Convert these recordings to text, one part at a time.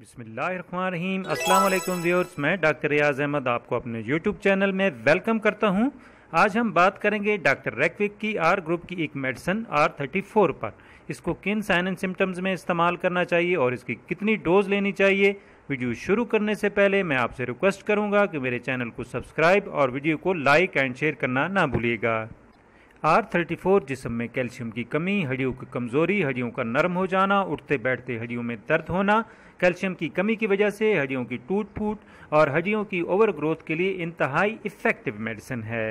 बिसमीम अल्लाम व्यूअर्स मैं डॉक्टर रियाज अहमद आपको अपने यूट्यूब चैनल में वेलकम करता हूं आज हम बात करेंगे डॉक्टर रेकविक की आर ग्रुप की एक मेडिसन आर थर्टी फोर पर इसको किन साइन एंड सिम्टम्स में इस्तेमाल करना चाहिए और इसकी कितनी डोज लेनी चाहिए वीडियो शुरू करने से पहले मैं आपसे रिक्वेस्ट करूँगा कि मेरे चैनल को सब्सक्राइब और वीडियो को लाइक एंड शेयर करना ना भूलिएगा आर थर्टी फोर जिसम में कैल्शियम की कमी हड्डियों की कमज़ोरी हड्डियों का नरम हो जाना उठते बैठते हड्डियों में दर्द होना कैल्शियम की कमी की वजह से हड्डियों की टूट फूट और हड्डियों की ओवर ग्रोथ के लिए इंतहाई इफ़ेक्टिव मेडिसिन है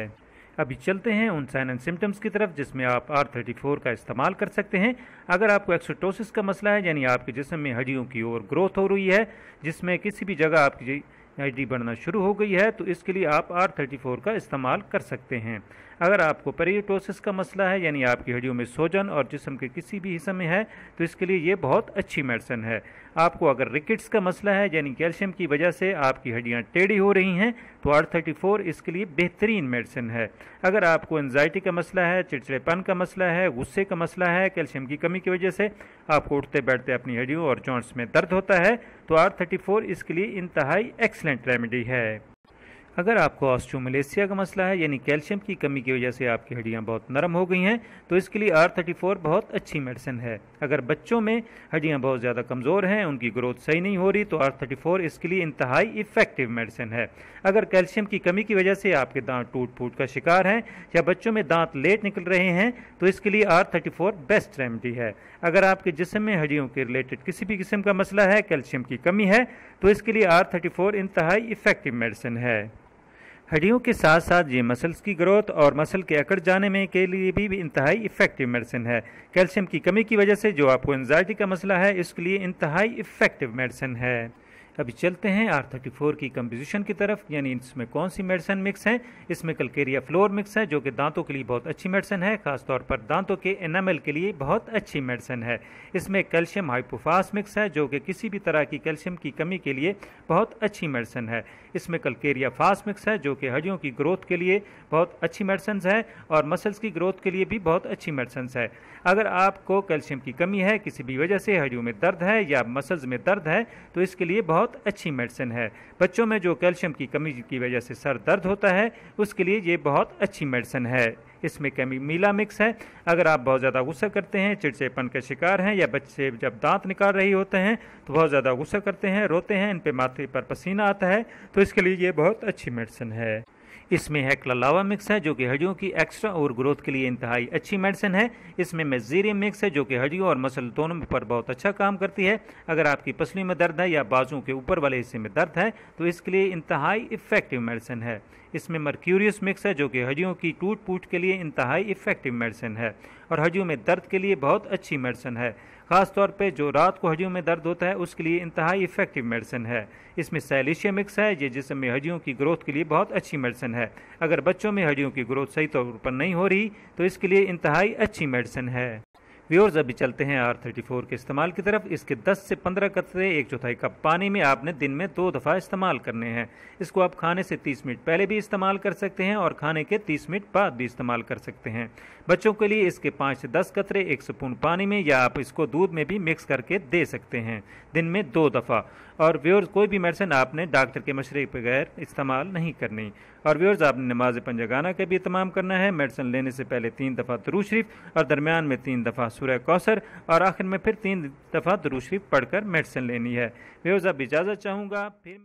अभी चलते हैं उन साइन एंड सिम्टम्स की तरफ जिसमें आप आर थर्टी फोर का इस्तेमाल कर सकते हैं अगर आपको एक्सोटोसिस का मसला है यानी आपके जिसम में हड्डियों की ओवर ग्रोथ हो रही है जिसमें किसी भी जगह आपकी एच बढ़ना शुरू हो गई है तो इसके लिए आप आर थर्टी फोर का इस्तेमाल कर सकते हैं अगर आपको पेरियोटोसिस का मसला है यानी आपकी हड्डियों में सोजन और जिसम के किसी भी हिस्से में है तो इसके लिए ये बहुत अच्छी मेडिसिन है आपको अगर रिकेट्स का मसला है यानी कैल्शियम की वजह से आपकी हड्डियाँ टेढ़ी हो रही हैं तो आर थर्टी फोर इसके लिए बेहतरीन मेडिसिन है अगर आपको एनजाइटी का मसला है चिड़चिड़ेपन का मसला है गुस्से का मसला है कैल्शियम की कमी की वजह से आपको उठते बैठते अपनी हड्डियों और जॉइंट्स में दर्द होता है तो आर थर्टी फोर इसके लिए इंतहाई एक्स एक्सलेंट रेमेडी है अगर आपको ऑस्ट्रोमलेसिया का मसला है यानी कैल्शियम की कमी की वजह से आपकी हड्डियाँ बहुत नरम हो गई हैं तो इसके लिए आर थर्टी फोर बहुत अच्छी मेडिसिन है अगर बच्चों में हड्डियाँ बहुत ज़्यादा कमज़ोर हैं उनकी ग्रोथ सही नहीं हो रही तो आर थर्टी फोर इसके लिए इंतहाई इफेक्टिव मेडिसिन है अगर कैल्शियम की कमी की वजह से आपके दांत टूट फूट का शिकार हैं या बच्चों में दांत लेट निकल रहे हैं तो इसके लिए R thirty four best remedy है अगर आपके जिसम में हड्डियों के रिलेटेड किसी भी किस्म का मसला है कैल्शियम की कमी है तो इसके लिए आर थर्टी फोर इंतहाई इफेक्टिव मेडिसिन है हड्डियों के साथ साथ ये मसल्स की ग्रोथ और मसल के अकड़ जाने में के लिए भी, भी इंतहाई इफेक्टिव मेडिसिन है कैल्शियम की कमी की वजह से जो आपको एनजाइटी का मसला है इसके लिए इंतहाई इफेक्टिव मेडिसिन है अभी चलते हैं आर थर्टी फोर की कंपोजिशन की तरफ यानी इसमें कौन सी मेडिसिन मिक्स है इसमें कलकेरिया फ्लोर मिक्स है जो कि दांतों के लिए बहुत अच्छी मेडिसिन है खासतौर पर दांतों के एनामल के लिए बहुत अच्छी मेडिसिन है इसमें कैल्शियम हाइपोफास मिक्स है जो कि किसी भी तरह की कैल्शियम की कमी के लिए बहुत अच्छी मेडिसिन है इसमें कलकेरिया फास मिक्स है जो कि हड्डियों की ग्रोथ के लिए बहुत अच्छी मेडिसन है और मसल्स की ग्रोथ के लिए भी बहुत अच्छी मेडिसन है अगर आपको कैल्शियम की कमी है किसी भी वजह से हड्डियों में दर्द है या मसल्स में दर्द है तो इसके लिए बहुत बहुत अच्छी मेडिसिन है बच्चों में जो कैल्शियम की कमी की वजह से सर दर्द होता है उसके लिए ये बहुत अच्छी मेडिसिन है इसमें कैमी मीला मिक्स है अगर आप बहुत ज़्यादा गुस्सा करते हैं चिड़चेपन के शिकार हैं या बच्चे जब दांत निकाल रही होते हैं तो बहुत ज़्यादा गुस्सा करते हैं रोते हैं इन पे माथे पर पसीना आता है तो इसके लिए ये बहुत अच्छी मेडिसिन है इसमें है क्लालावा मिक्स है जो कि हड्डियों की एक्स्ट्रा और ग्रोथ के लिए इंतहाई अच्छी मेडिसिन है इसमें मेजीरियम मिक्स है जो कि हड्डियों और मसल दोनों पर बहुत अच्छा काम करती है अगर आपकी पसली में दर्द है या बाजू के ऊपर वाले हिस्से में दर्द है तो इसके लिए इंतहाई इफेक्टिव मेडिसिन है इसमें मर्क्यूरियस मिक्स है जो कि हड्डियों की टूट फूट के लिए इंतहाई इफेक्टिव मेडिसिन है और हड्डियों में दर्द के लिए बहुत अच्छी मेडिसिन है ख़ास तौर पे जो रात को हड्डियों में दर्द होता है उसके लिए इंतहाई इफेक्टिव मेडिसिन है इसमें सैलिशिया मिक्स है ये जिसम में हड्डियों की ग्रोथ के लिए बहुत अच्छी मेडिसिन है अगर बच्चों में हड्डियों की ग्रोथ सही तौर पर नहीं हो रही तो इसके लिए इंतहाई अच्छी मेडिसिन है व्यूर्स अभी चलते हैं आर थर्टी फोर के इस्तेमाल की तरफ इसके दस से पंद्रह कतरे एक चौथाई कप पानी में आपने दिन में दो दफ़ा इस्तेमाल करने हैं इसको आप खाने से तीस मिनट पहले भी इस्तेमाल कर सकते हैं और खाने के तीस मिनट बाद भी इस्तेमाल कर सकते हैं बच्चों के लिए इसके पाँच से दस कतरे एक स्पून पानी में या आप इसको दूध में भी मिक्स करके दे सकते हैं दिन में दो दफ़ा और व्यवर्स कोई भी मेडिसिन आपने डॉक्टर के मशरे बगैर इस्तेमाल नहीं करनी और व्यवर्स आपने नमाज पंजगाना का भी इतमाम करना है मेडिसिन लेने से पहले तीन दफ़ा दरू शरीफ और दरमियान में तीन दफ़ा सूर्य कौसर और आखिर में फिर तीन दफ़ा दुरूशरीफ पढ़कर मेडिसिन लेनी है व्यवज़ अब इजाज़त चाहूँगा फिर